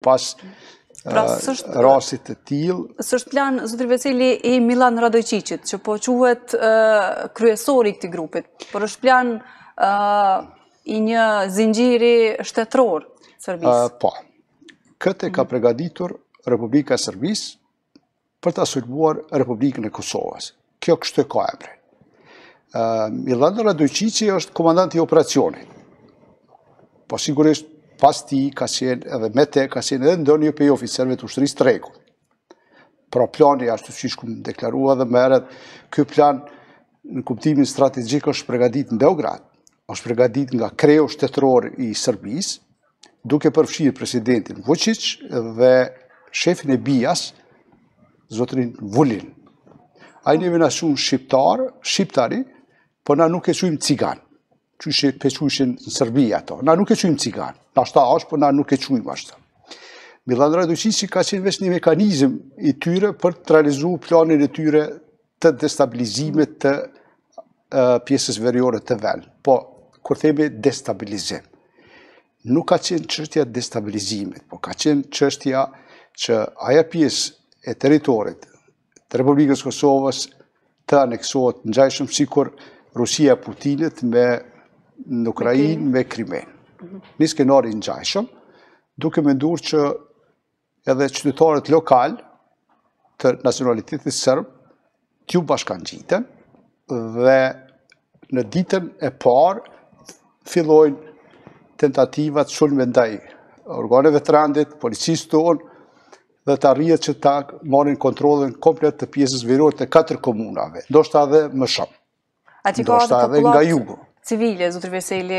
pas pra, eh, rasit të tilë. Sështë plan, zëtër Veseli, e Milan Radojqicit, që po quhet eh, kryesori këti grupit, për është plan eh, i një zingjiri shtetror sërbis? Po, këte ka mm. pregaditur Republika Sërbis për të asurbuar Republikën e Kosovës. Kjo kështë të ka emre. Milan Radojqicit është komandant i operacionit, po sigurisht pas ti ka qenë edhe me te, ka qenë edhe ndonjë një pej oficerve të ushtërisë të regu. Pra plani, ashtu që shkëm deklarua dhe meret, kjo plan në kuptimin strategjik është pregadit në Beograd, është pregadit nga kreo shtetëror i Sërbis, duke përfshirë presidentin Vucic dhe shefin e Bias, zotërin Vullin. A i një vina shumë shqiptar, shqiptari, për po na nuk e shumë cigan qështë e pequshin në Sërbi ato. Na nuk e qujmë ciganë, na shta është, po na nuk e qujmë ashtë. Milan Radoqin që ka qenë vesh një mekanizm i tyre për të realizu planin e tyre të destabilizimit të pjesës veriore të velë. Po, kur themi destabilizim, nuk ka qenë qështja destabilizimit, po ka qenë qështja që aja pjesë e teritorit të Republikës Kosovës të aneksot në gjajshëm si kur Rusia Putinit me në Ukrajin me krimen. Një skenari në gjajshëm, duke me ndurë që edhe qytetarët lokal të nacionalitetit sërb të bashkan gjitën dhe në ditën e parë fillojnë tentativat shumë me ndaj organeve të randit, policisë tonë, dhe të arrijet që ta marrin kontrolën komplet të pjesës virur të katër komunave, ndoshta dhe më shumë, ndoshta dhe nga jugu civile, zotri Veseli,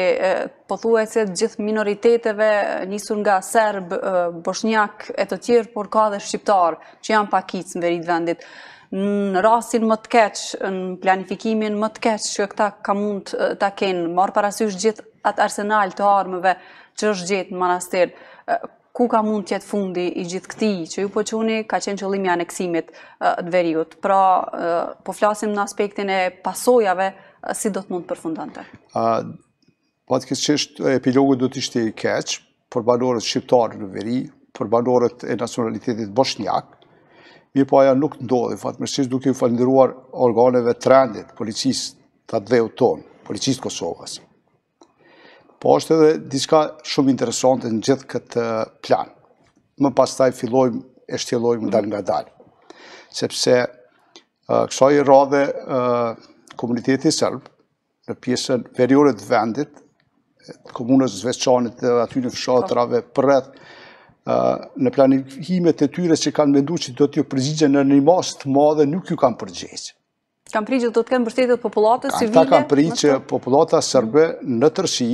po thuaj se gjithë minoriteteve njësur nga serbë, boshnjak e të tjirë, por ka dhe shqiptarë që janë pakicë në verit vendit. Në rasin më të keqë, në planifikimin më të keqë që këta ka mund të kenë, marë parasysh gjithë atë arsenal të armëve që është gjithë në manastirë, ku ka mund tjetë fundi i gjithë këti që ju poquni ka qenë qëllimi aneksimit të veriut. Pra, po flasim në aspektin e pasojave, si do të mund përfundante? Po atë kësë qështë epilogu do të ishte keqë për banorët shqiptarë në veri, për banorët e nacionalitetit bëshnjak, mi po aja nuk ndodhe, fatëmërshqisht duke ju falindiruar organeve trendit, policisë të dheu tonë, policisë Kosovasë, po është edhe diska shumë interesante në gjithë këtë plan. Më pas taj fillojmë, e shtjelojmë dalë nga dalë. Sepse kësoj e radhe komunitetit sërbë, në pjesën veriore të vendit, komunës zveçanit dhe aty në fshatrave për rreth, në planifikimet e tyre që kanë mendu që do t'jo përgjigje në një masë të madhe, nuk ju kanë përgjigje. Kam pritë që do të kemë bështetit populatës si vide? Ata kam pritë që populata sërbe në tërshi,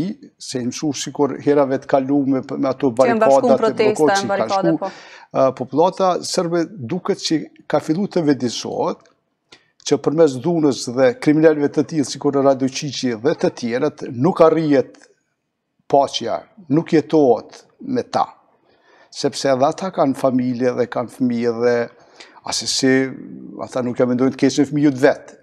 se imë shumë shikur herave të kalu me ato barikada, të blokot që i kanë shku, po. populata sërbe duke që ka fillu të vedisot, që përmes dhunës dhe kriminalve të tjilë, si kur në Radio Qici dhe të tjerët, nuk arrijet pacja, nuk jetohet me ta. Sepse edhe ta kanë familje dhe kanë fëmije dhe asë se, ata nuk e mendojnë të keqë në të vetë,